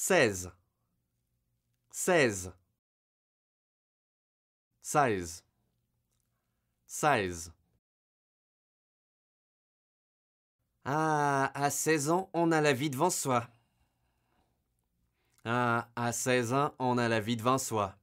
16 16 16 À 16 ans, on a la vie devant soi. Ah, à 16 ans, on a la vie devant soi.